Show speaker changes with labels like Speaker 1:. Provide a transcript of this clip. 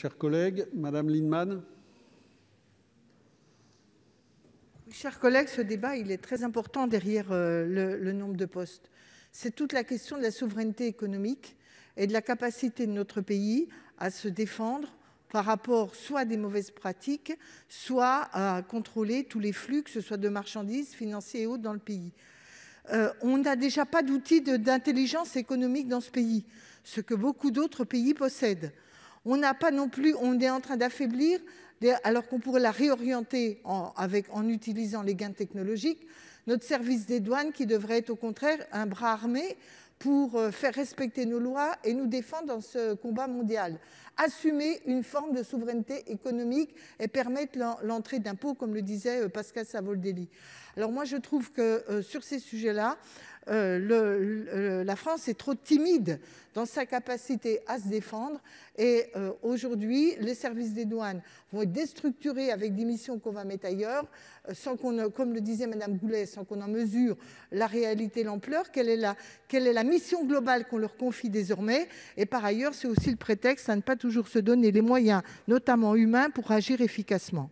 Speaker 1: Chers collègues, Madame Lindemann. Chers collègues, ce débat, il est très important derrière euh, le, nombre de postes. C'est toute la question de la souveraineté économique et de la capacité de notre pays à se défendre par rapport soit à des mauvaises pratiques, soit à contrôler tous les flux, que ce soit de marchandises, financiers et autres, dans le pays. Euh, on n'a déjà pas d'outils d'intelligence économique dans ce pays, ce que beaucoup d'autres pays possèdent. On n'a pas non plus, on est en train d'affaiblir, alors qu'on pourrait la réorienter en, utilisant les gains technologiques, notre service des douanes qui devrait être au contraire un bras armé pour euh, faire respecter nos lois et nous défendre dans ce combat mondial. Assumer une forme de souveraineté économique et permettre l'entrée d'impôts, comme le disait euh, Pascal Savoldelli. Alors moi, je trouve que euh, sur ces sujets-là, euh, la France est trop timide dans sa capacité à se défendre. Et euh, aujourd'hui, les services des douanes vont être déstructurés avec des missions qu'on va mettre ailleurs, euh, sans qu'on, comme le disait Madame Goulet, sans qu'on en mesure la réalité, l'ampleur. Quelle est quelle est la mission globale qu'on leur confie désormais Et par ailleurs, c'est aussi le prétexte à ne pas toujours se donner les moyens, notamment humains, pour agir efficacement.